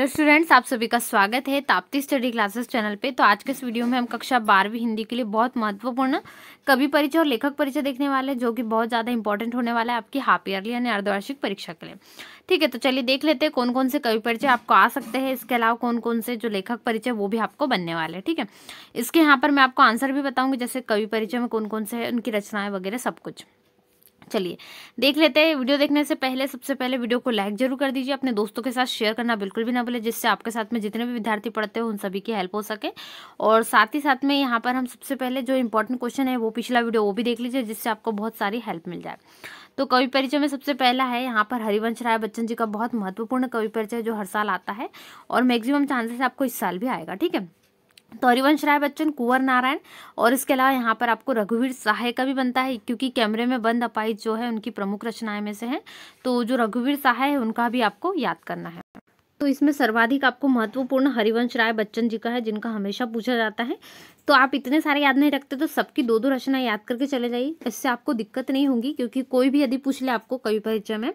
hello तो students आप सभी का स्वागत है ताप्ती स्टडी क्लासेस चैनल पे तो आज के इस वीडियो में हम कक्षा बारहवीं हिंदी के लिए बहुत महत्वपूर्ण कवि परिचय और लेखक परिचय देखने वाले हैं जो कि बहुत ज़्यादा इंपॉर्टेंट होने वाला है आपकी हाफ ईयरली यानी अर्धवार्षिक परीक्षा के लिए ठीक है तो चलिए देख लेते हैं कौन कौन से कवि परिचय आपको आ सकते हैं इसके अलावा कौन कौन से जो लेखक परिचय वो भी आपको बनने वाले हैं ठीक है इसके यहाँ पर मैं आपको आंसर भी बताऊँगी जैसे कवि परिचय में कौन कौन से है उनकी रचनाएँ वगैरह सब कुछ चलिए देख लेते हैं वीडियो देखने से पहले सबसे पहले वीडियो को लाइक जरूर कर दीजिए अपने दोस्तों के साथ शेयर करना बिल्कुल भी ना भूले जिससे आपके साथ में जितने भी विद्यार्थी पढ़ते हो उन सभी की हेल्प हो सके और साथ ही साथ में यहाँ पर हम सबसे पहले जो इंपॉर्टेंट क्वेश्चन है वो पिछला वीडियो वो भी देख लीजिए जिससे आपको बहुत सारी हेल्प मिल जाए तो कवि परिचय में सबसे पहला है यहाँ पर हरिवंश राय बच्चन जी का बहुत महत्वपूर्ण कवि परिचय जो हर साल आता है और मैक्सिमम चांसेस आपको इस साल भी आएगा ठीक है तो हरिवंश राय बच्चन कुंवर नारायण और इसके अलावा यहाँ पर आपको रघुवीर सहाय का भी बनता है क्योंकि कैमरे में बंद अपाई जो है उनकी प्रमुख रचनाएं में से हैं तो जो रघुवीर सहाय है उनका भी आपको याद करना है तो इसमें सर्वाधिक आपको महत्वपूर्ण हरिवंश राय बच्चन जी का है जिनका हमेशा पूछा जाता है तो आप इतने सारे याद नहीं रखते तो सबकी दो दो रचना याद करके चले जाइए इससे आपको दिक्कत नहीं होगी क्योंकि कोई भी यदि पूछ ले आपको कवि परिचय में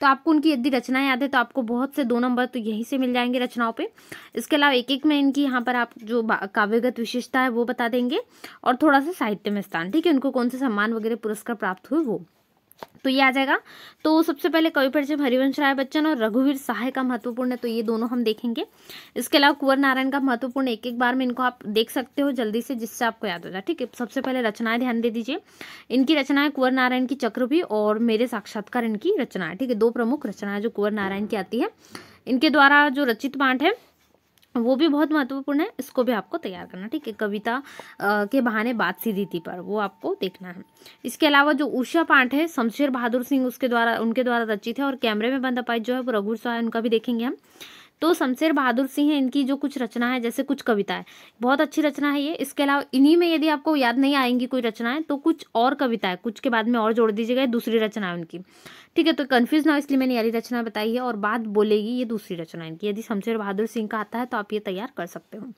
तो आपको उनकी यदि रचना याद है तो आपको बहुत से दो नंबर तो यहीं से मिल जाएंगे रचनाओं पे इसके अलावा एक एक में इनकी यहाँ पर आप जो काव्यगत विशेषता है वो बता देंगे और थोड़ा सा साहित्य में स्थान ठीक है उनको कौन से सम्मान वगैरह पुरस्कार प्राप्त हुए वो तो ये आ जाएगा तो सबसे पहले कवि परिचय हरिवंश राय बच्चन और रघुवीर सहाय का महत्वपूर्ण है तो ये दोनों हम देखेंगे इसके अलावा कुंवर नारायण का महत्वपूर्ण एक एक बार में इनको आप देख सकते हो जल्दी से जिससे आपको याद हो जाए ठीक है सबसे पहले रचनाएं ध्यान दे दीजिए इनकी रचनाएं कुंवर नारायण की भी और मेरे साक्षात्कार इनकी रचना है ठीक है दो प्रमुख रचना जो कुंवर नारायण की आती है इनके द्वारा जो रचित पाठ है वो भी बहुत महत्वपूर्ण है इसको भी आपको तैयार करना ठीक है कविता के बहाने बात सीधी थी पर वो आपको देखना है इसके अलावा जो उषा पाठ है शमशेर बहादुर सिंह उसके द्वारा उनके द्वारा रचित है और कैमरे में बंद अपाई जो है वो रघुर शाह उनका भी देखेंगे हम तो शमशेर बहादुर सिंह है इनकी जो कुछ रचना है जैसे कुछ कविता है बहुत अच्छी रचना है ये इसके अलावा इन्हीं में यदि आपको याद नहीं आएंगी कोई रचनाएं तो कुछ और कविता है कुछ के बाद में और जोड़ दीजिएगा दूसरी रचना है उनकी ठीक है तो कन्फ्यूज ना हो इसलिए मैंने यारी रचना बताई है और बात बोलेगी ये दूसरी रचना इनकी यदि शमशेर बहादुर सिंह का आता है तो आप ये तैयार कर सकते हो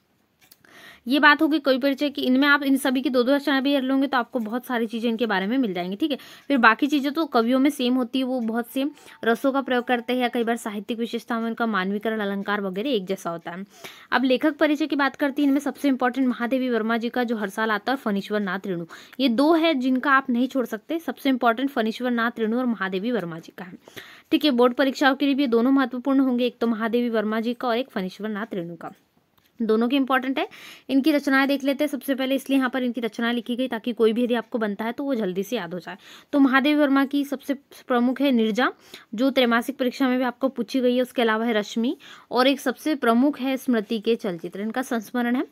ये बात होगी कोई परिचय की इनमें आप इन सभी की दो दो अक्षर भी लोगे तो आपको बहुत सारी चीज़ें इनके बारे में मिल जाएंगी ठीक है फिर बाकी चीज़ें तो कवियों में सेम होती है वो बहुत सेम रसों का प्रयोग करते हैं या कई बार साहित्यिक विशेषताओं में उनका मानवीकरण अलंकार वगैरह एक जैसा होता है अब लेखक परिचय की बात करती है इनमें सबसे इंपॉर्टेंट महादेवी वर्मा जी का जो हर साल आता है फनीश्वर नाथ रेणु ये दो है जिनका आप नहीं छोड़ सकते सबसे इंपॉर्टेंट फनीश्वर नाथ रेणु और महादेवी वर्मा जी का है ठीक है बोर्ड परीक्षाओं के लिए भी दोनों महत्वपूर्ण होंगे एक तो महादेवी वर्मा जी का और एक फनीश्वर नाथ रेणु का दोनों के इंपॉर्टेंट है इनकी रचनाएं देख लेते हैं सबसे पहले इसलिए यहाँ पर इनकी रचनाएं लिखी गई ताकि कोई भी यदि आपको बनता है तो वो जल्दी से याद हो जाए तो महादेव वर्मा की सबसे प्रमुख है निर्जा जो त्रैमासिक परीक्षा में भी आपको पूछी गई है उसके अलावा है रश्मि और एक सबसे प्रमुख है स्मृति के चलचित्र इनका संस्मरण है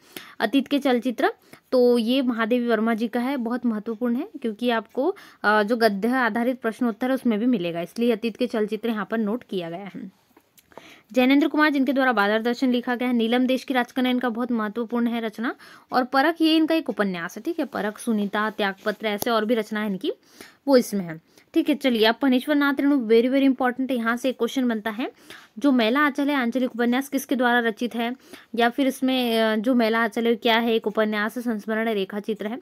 अतीत के चलचित्र तो ये महादेवी वर्मा जी का है बहुत महत्वपूर्ण है क्योंकि आपको जो गद्य आधारित प्रश्नोत्तर है उसमें भी मिलेगा इसलिए अतीत के चलचित्र यहाँ पर नोट किया गया है जैनेन्द्र कुमार जिनके द्वारा बादर दर्शन लिखा गया है नीलम देश की राजकन्या इनका बहुत महत्वपूर्ण है रचना और परख ये इनका एक उपन्यास है ठीक है परख सुनीता त्यागपत्र ऐसे और भी रचना है इनकी वो इसमें है ठीक है चलिए अब Phanishwar Nath Renu very very important है यहाँ से एक क्वेश्चन बनता है जो मेला आंचल है आंचलिक उपन्यास किसके द्वारा रचित है या फिर इसमें जो मेला आंचल है क्या है एक उपन्यास संस्मरण रेखा चित्र है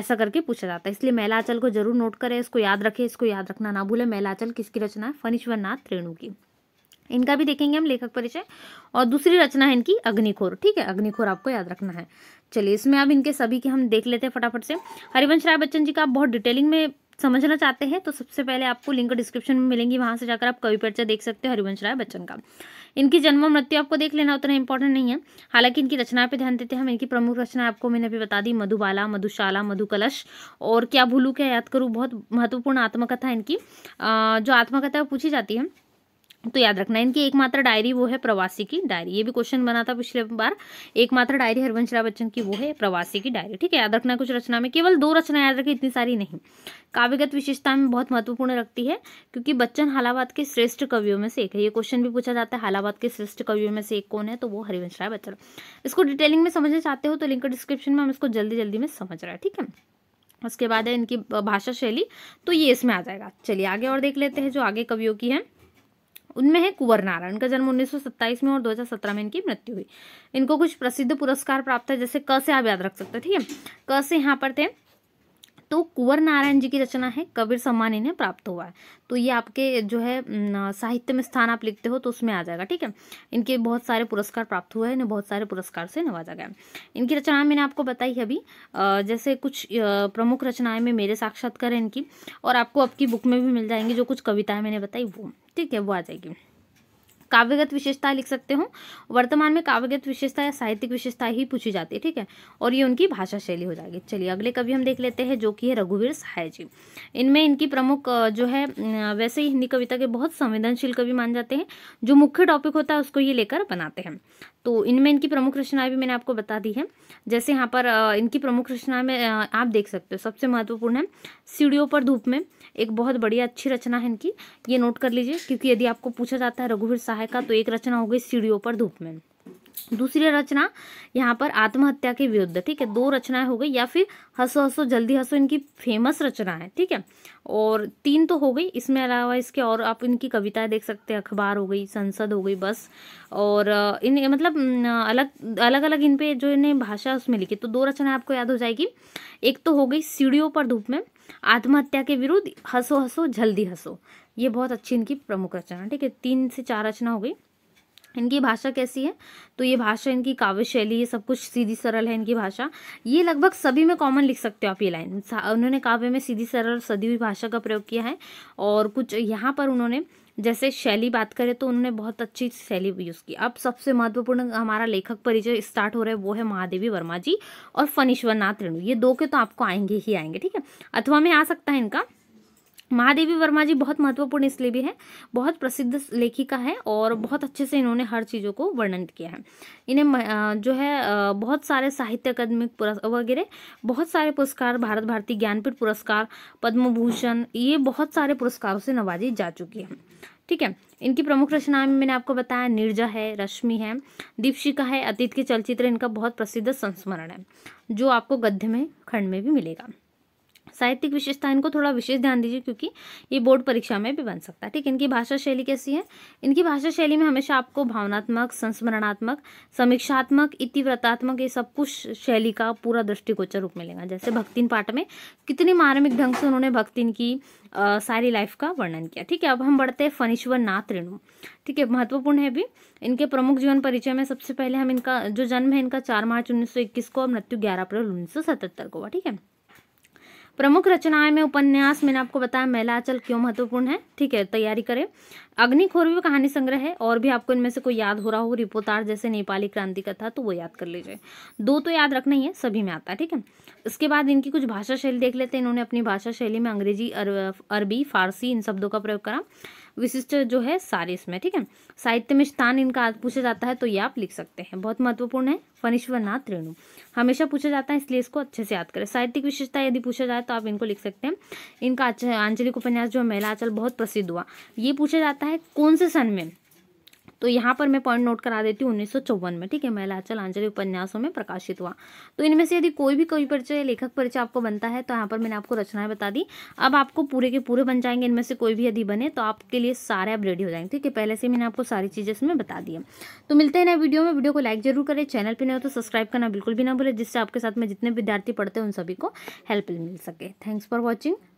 ऐसा करके पूछा जाता है इसलिए मेला आंचल को जरूर नोट करें इसको याद रखें इसको याद रखना ना भूलें मेला आंचल किसकी रचना है फनीश्वर नाथ रेणु की इनका भी देखेंगे हम लेखक परिचय और दूसरी रचना है इनकी अग्निखोर ठीक है अग्निखोर आपको याद रखना है चलिए इसमें अब इनके सभी के हम देख लेते हैं फटाफट से हरिवंश राय बच्चन जी का आप बहुत डिटेलिंग में समझना चाहते हैं तो सबसे पहले आपको लिंक डिस्क्रिप्शन में मिलेंगी वहां से जाकर आप कवि परिचय देख सकते हो हरिवंश राय बच्चन का इनकी जन्म मृत्यु आपको देख लेना उतना इंपॉर्टेंट नहीं है हालांकि इनकी रचना पे ध्यान देते हैं हम इनकी प्रमुख रचना आपको मैंने अभी बता दी मधुबाला मधुशाला मधुकलश और क्या भूलू क्या याद करूँ बहुत महत्वपूर्ण आत्मकथा इनकी जो आत्मकथा पूछी जाती है तो याद रखना इनकी एकमात्र डायरी वो है प्रवासी की डायरी ये भी क्वेश्चन बना था पिछले बार एकमात्र डायरी हरवंश राय बच्चन की वो है प्रवासी की डायरी ठीक है याद रखना कुछ रचना में केवल दो रचना याद रखें इतनी सारी नहीं काव्यगत विशेषता में बहुत महत्वपूर्ण रखती है क्योंकि बच्चन हालाबाद के श्रेष्ठ कवियों में से एक है ये क्वेश्चन भी पूछा जाता है हालाबाद के श्रेष्ठ कवियों में से एक कौन है तो वो हरिवंश राय बच्चन इसको डिटेलिंग में समझना चाहते हो तो लिंक डिस्क्रिप्शन में हम इसको जल्दी जल्दी में समझ रहे हैं ठीक है उसके बाद है इनकी भाषा शैली तो ये इसमें आ जाएगा चलिए आगे और देख लेते हैं जो आगे कवियों की है उनमें है कुंवर नारायण का जन्म 1927 में और 2017 में इनकी मृत्यु हुई इनको कुछ प्रसिद्ध पुरस्कार प्राप्त है जैसे क से आप याद रख सकते हैं ठीक है क से यहाँ पर थे तो कुंवर नारायण जी की रचना है कबीर सम्मान इन्हें प्राप्त हुआ है तो ये आपके जो है साहित्य में स्थान आप लिखते हो तो उसमें आ जाएगा ठीक है इनके बहुत सारे पुरस्कार प्राप्त हुए हैं इन्हें बहुत सारे पुरस्कार से नवाजा गया इनकी रचनाएं मैंने आपको बताई है अभी जैसे कुछ प्रमुख रचनाएं में मेरे साक्षात्कार इनकी और आपको आपकी बुक में भी मिल जाएंगी जो कुछ कविताएं मैंने बताई वो ठीक है वो आ जाएगी काव्यगत विशेषता लिख सकते हो वर्तमान में काव्यगत विशेषता या साहित्यिक विशेषता ही पूछी जाती है ठीक है और ये उनकी भाषा शैली हो जाएगी चलिए अगले कवि हम देख लेते हैं जो कि है रघुवीर सहाय जी इनमें इनकी प्रमुख जो है वैसे ही हिंदी कविता के बहुत संवेदनशील कवि मान जाते हैं जो मुख्य टॉपिक होता है उसको ये लेकर बनाते हैं तो इनमें इनकी प्रमुख रचनाएं भी मैंने आपको बता दी है जैसे यहाँ पर इनकी प्रमुख रचना में आप देख सकते हो सबसे महत्वपूर्ण है सीढ़ियों पर धूप में एक बहुत बढ़िया अच्छी रचना है इनकी ये नोट कर लीजिए क्योंकि यदि आपको पूछा जाता है रघुवीर सहाय का तो एक रचना हो गई सीढ़ियों पर धूप में दूसरी रचना यहाँ पर आत्महत्या के विरुद्ध ठीक है दो रचनाएं हो गई या फिर हंसो हंसो जल्दी हंसो इनकी फेमस रचना है ठीक है और तीन तो हो गई इसमें अलावा इसके और आप इनकी कविताएं देख सकते हैं अखबार हो गई संसद हो गई बस और इन मतलब अलग अलग अलग इन पे जो इन्हें भाषा उसमें लिखी तो दो रचनाएं आपको याद हो जाएगी एक तो हो गई सीढ़ियों पर धूप में आत्महत्या के विरुद्ध हंसो हंसो जल्दी हंसो ये बहुत अच्छी इनकी प्रमुख रचना ठीक है तीन से चार रचना हो गई इनकी भाषा कैसी है तो ये भाषा इनकी काव्य शैली ये सब कुछ सीधी सरल है इनकी भाषा ये लगभग सभी में कॉमन लिख सकते हो आप ये लाइन उन्होंने काव्य में सीधी सरल सदी हुई भाषा का प्रयोग किया है और कुछ यहाँ पर उन्होंने जैसे शैली बात करें तो उन्होंने बहुत अच्छी शैली यूज़ की अब सबसे महत्वपूर्ण हमारा लेखक परिचय स्टार्ट हो रहा है वो है महादेवी वर्मा जी और फनीश्वरनाथ रेणु ये दो के तो आपको आएंगे ही आएंगे ठीक है अथवा में आ सकता है इनका महादेवी वर्मा जी बहुत महत्वपूर्ण इसलिए भी है बहुत प्रसिद्ध लेखिका है और बहुत अच्छे से इन्होंने हर चीज़ों को वर्णन किया है इन्हें जो है बहुत सारे साहित्य अकादमिक वगैरह बहुत सारे पुरस्कार भारत भारती ज्ञानपीठ पुरस्कार पद्म भूषण ये बहुत सारे पुरस्कारों से नवाजी जा चुकी है ठीक है इनकी प्रमुख रचनाएं मैंने आपको बताया निर्जा है रश्मि है दीपशिका है अतीत के चलचित्र इनका बहुत प्रसिद्ध संस्मरण है जो आपको गद्य में खंड में भी मिलेगा साहित्यिक विशेषता इनको थोड़ा विशेष ध्यान दीजिए क्योंकि ये बोर्ड परीक्षा में भी बन सकता है ठीक है इनकी भाषा शैली कैसी है इनकी भाषा शैली में हमेशा आपको भावनात्मक संस्मरणात्मक समीक्षात्मक इतिव्रतात्मक ये सब कुछ शैली का पूरा दृष्टिगोचर रूप मिलेगा जैसे भक्तिन पाठ में कितने मार्मिक ढंग से उन्होंने भक्तिन की आ, सारी लाइफ का वर्णन किया ठीक है अब हम बढ़ते हैं फनीश्वर नाथ रेणु ठीक है महत्वपूर्ण है भी इनके प्रमुख जीवन परिचय में सबसे पहले हम इनका जो जन्म है इनका चार मार्च उन्नीस को और मृत्यु ग्यारह अप्रैल उन्नीस को हुआ ठीक है प्रमुख रचनाएं में उपन्यास मैंने आपको बताया मैलाचल क्यों महत्वपूर्ण है ठीक है तैयारी करें अग्निखोर भी कहानी संग्रह है और भी आपको इनमें से कोई याद हो रहा हो रिपोतार जैसे नेपाली क्रांति का था तो वो याद कर लीजिए दो तो याद रखना ही है सभी में आता है ठीक है इसके बाद इनकी कुछ भाषा शैली देख लेते हैं इन्होंने अपनी भाषा शैली में अंग्रेजी अरबी फारसी इन शब्दों का प्रयोग करा विशिष्ट जो है सारे इसमें ठीक है साहित्य में स्थान इनका पूछा जाता है तो ये आप लिख सकते हैं बहुत महत्वपूर्ण है फणीश्वर नाथ रेणु हमेशा पूछा जाता है इसलिए इसको अच्छे से याद करें साहित्यिक विशेषता यदि पूछा जाए तो आप इनको लिख सकते हैं इनका आंचलिक उपन्यास जो है महिला आंचल बहुत प्रसिद्ध हुआ ये पूछा जाता है कौन से सन में तो यहाँ पर मैं पॉइंट नोट करा देती हूँ उन्नीस में ठीक है महिलाचल आंचलिक उपन्यासों में प्रकाशित हुआ तो इनमें से यदि कोई भी कवि परिचय लेखक परिचय आपको बनता है तो यहाँ पर मैंने आपको रचनाएं बता दी अब आपको पूरे के पूरे बन जाएंगे इनमें से कोई भी यदि बने तो आपके लिए सारे आप रेडी हो जाएंगे ठीक है पहले से मैंने आपको सारी चीज़ें इसमें बता दी तो मिलते हैं नए वीडियो में वीडियो को लाइक जरूर करें चैनल पर नहीं हो तो सब्सक्राइब करना बिल्कुल भी ना भूलें जिससे आपके साथ में जितने विद्यार्थी पढ़ते हैं उन सभी को हेल्प मिल सके थैंक्स फॉर वॉचिंग